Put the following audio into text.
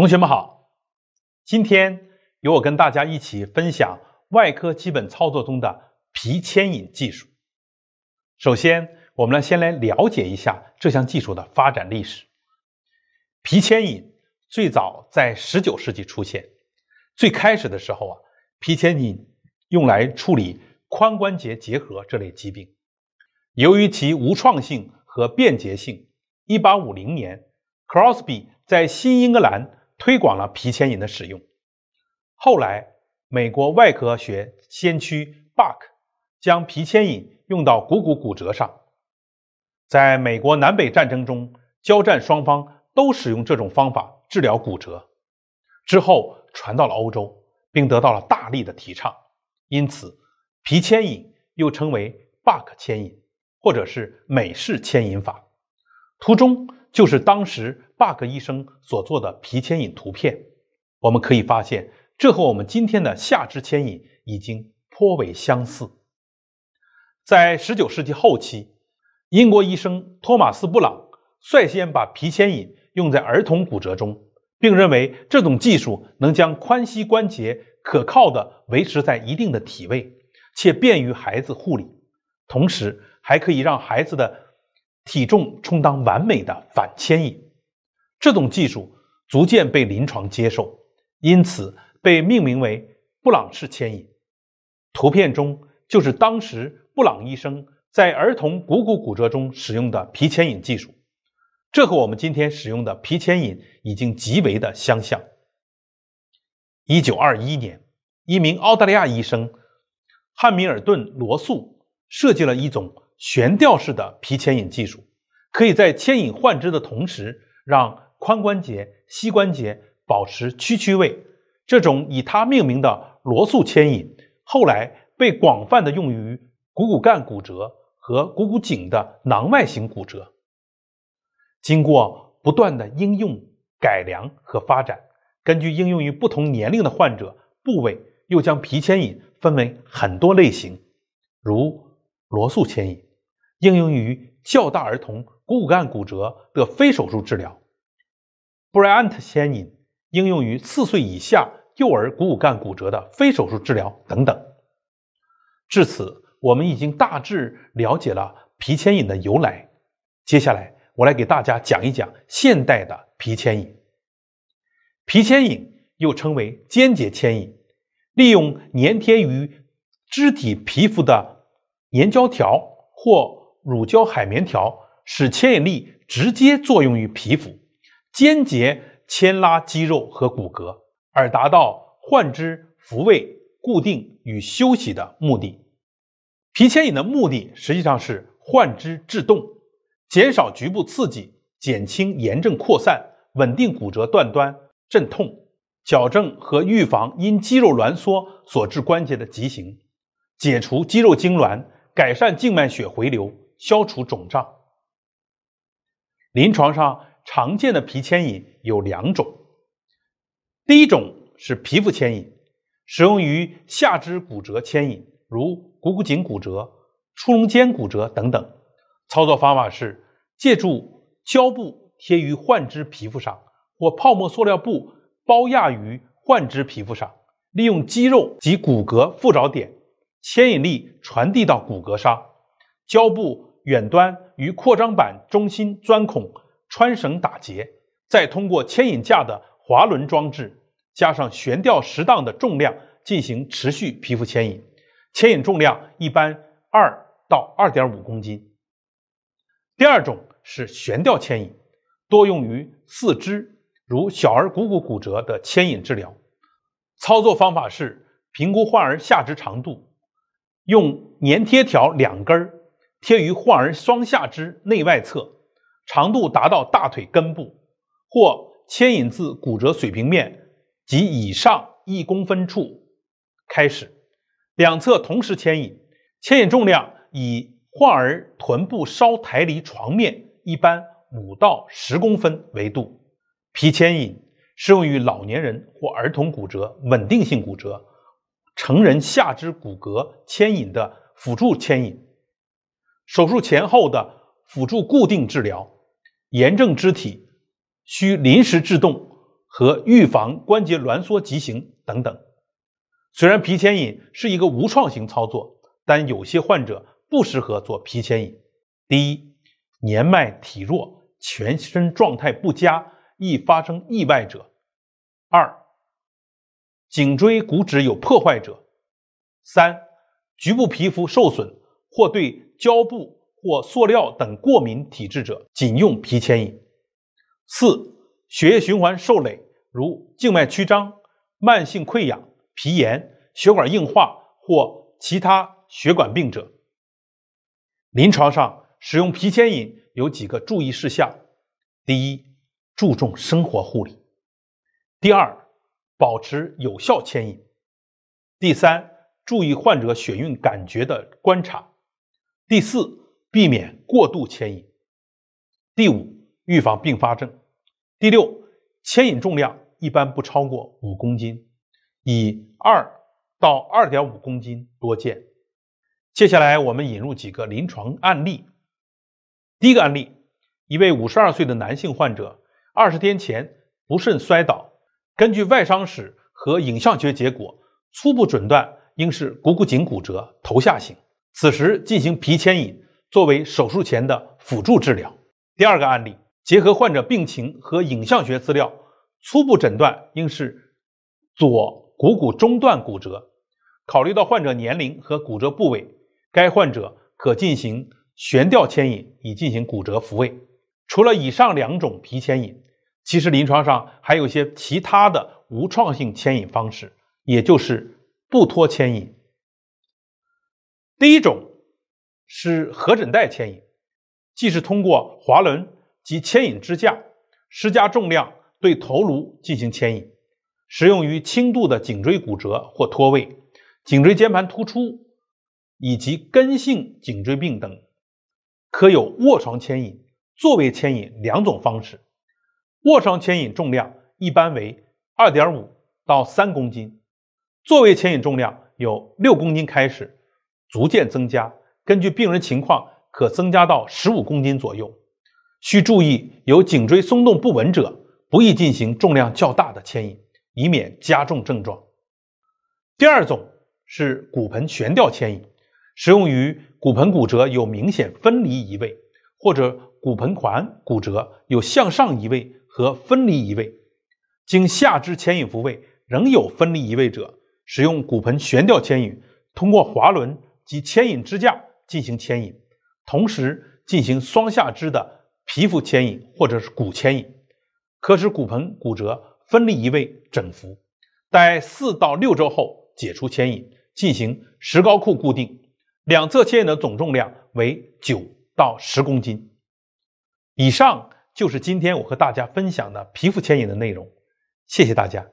同学们好，今天由我跟大家一起分享外科基本操作中的皮牵引技术。首先，我们来先来了解一下这项技术的发展历史。皮牵引最早在19世纪出现，最开始的时候啊，皮牵引用来处理髋关节结核这类疾病。由于其无创性和便捷性，1850年 c r o s b y 在新英格兰。推广了皮牵引的使用。后来，美国外科学先驱 Buck 将皮牵引用到股骨骨折上。在美国南北战争中，交战双方都使用这种方法治疗骨折。之后传到了欧洲，并得到了大力的提倡。因此，皮牵引又称为 Buck 牵引，或者是美式牵引法。图中。就是当时 bug 医生所做的皮牵引图片，我们可以发现，这和我们今天的下肢牵引已经颇为相似。在十九世纪后期，英国医生托马斯·布朗率先把皮牵引用在儿童骨折中，并认为这种技术能将髋膝关节可靠的维持在一定的体位，且便于孩子护理，同时还可以让孩子的。体重充当完美的反牵引，这种技术逐渐被临床接受，因此被命名为布朗式牵引。图片中就是当时布朗医生在儿童股骨骨折中使用的皮牵引技术，这和我们今天使用的皮牵引已经极为的相像。1921年，一名澳大利亚医生汉密尔顿·罗素设计了一种。悬吊式的皮牵引技术，可以在牵引患肢的同时，让髋关节、膝关节保持屈曲位。这种以它命名的罗素牵引，后来被广泛地用于股骨干骨折和股骨颈的囊外型骨折。经过不断的应用、改良和发展，根据应用于不同年龄的患者部位，又将皮牵引分为很多类型，如罗素牵引。应用于较大儿童股骨干骨折的非手术治疗 b r a n t 牵引应用于四岁以下幼儿股骨干骨折的非手术治疗等等。至此，我们已经大致了解了皮牵引的由来。接下来，我来给大家讲一讲现代的皮牵引。皮牵引又称为间接牵引，利用粘贴于肢体皮肤的粘胶条或乳胶海绵条使牵引力直接作用于皮肤，间接牵拉肌肉和骨骼，而达到患肢复位、固定与休息的目的。皮牵引的目的实际上是患肢制动，减少局部刺激，减轻炎症扩散，稳定骨折断端，镇痛、矫正和预防因肌肉挛缩所致关节的畸形，解除肌肉痉挛，改善静脉血回流。消除肿胀。临床上常见的皮牵引有两种，第一种是皮肤牵引，使用于下肢骨折牵引，如股骨颈骨折、出隆间骨折等等。操作方法是借助胶布贴于患肢皮肤上，或泡沫塑料布包压于患肢皮肤上，利用肌肉及骨骼附着点牵引力传递到骨骼上，胶布。远端与扩张板中心钻孔穿绳打结，再通过牵引架的滑轮装置，加上悬吊适当的重量进行持续皮肤牵引，牵引重量一般二到二点五公斤。第二种是悬吊牵引，多用于四肢，如小儿股骨骨折的牵引治疗。操作方法是评估患儿下肢长度，用粘贴条两根儿。贴于患儿双下肢内外侧，长度达到大腿根部，或牵引至骨折水平面及以上一公分处开始。两侧同时牵引，牵引重量以患儿臀部稍抬离床面，一般五到十公分为度。皮牵引适用于老年人或儿童骨折、稳定性骨折、成人下肢骨骼牵引的辅助牵引。手术前后的辅助固定治疗、炎症肢体需临时制动和预防关节挛缩畸形等等。虽然皮牵引是一个无创型操作，但有些患者不适合做皮牵引：第一，年迈体弱、全身状态不佳、易发生意外者；二，颈椎骨质有破坏者；三，局部皮肤受损或对。胶布或塑料等过敏体质者，仅用皮牵引。四、血液循环受累，如静脉曲张、慢性溃疡、皮炎、血管硬化或其他血管病者。临床上使用皮牵引有几个注意事项：第一，注重生活护理；第二，保持有效牵引；第三，注意患者血运感觉的观察。第四，避免过度牵引；第五，预防并发症；第六，牵引重量一般不超过五公斤，以二到二点五公斤多见。接下来，我们引入几个临床案例。第一个案例，一位五十二岁的男性患者，二十天前不慎摔倒，根据外伤史和影像学结果，初步诊断应是股骨颈骨折，头下型。此时进行皮牵引，作为手术前的辅助治疗。第二个案例，结合患者病情和影像学资料，初步诊断应是左股骨中段骨折。考虑到患者年龄和骨折部位，该患者可进行悬吊牵引以进行骨折复位。除了以上两种皮牵引，其实临床上还有些其他的无创性牵引方式，也就是不脱牵引。第一种是合枕带牵引，即是通过滑轮及牵引支架施加重量对头颅进行牵引，适用于轻度的颈椎骨折或脱位、颈椎间盘突出以及根性颈椎病等，可有卧床牵引、座位牵引两种方式。卧床牵引重量一般为二点五到三公斤，座位牵引重量有六公斤开始。逐渐增加，根据病人情况可增加到十五公斤左右。需注意，有颈椎松动不稳者不宜进行重量较大的牵引，以免加重症状。第二种是骨盆悬吊牵引，适用于骨盆骨折有明显分离移位，或者骨盆环骨折有向上移位和分离移位，经下肢牵引复位仍有分离移位者，使用骨盆悬吊牵引，通过滑轮。及牵引支架进行牵引，同时进行双下肢的皮肤牵引或者是骨牵引，可使骨盆骨折分离移位整复。待四到六周后解除牵引，进行石膏库固定。两侧牵引的总重量为九到十公斤。以上就是今天我和大家分享的皮肤牵引的内容。谢谢大家。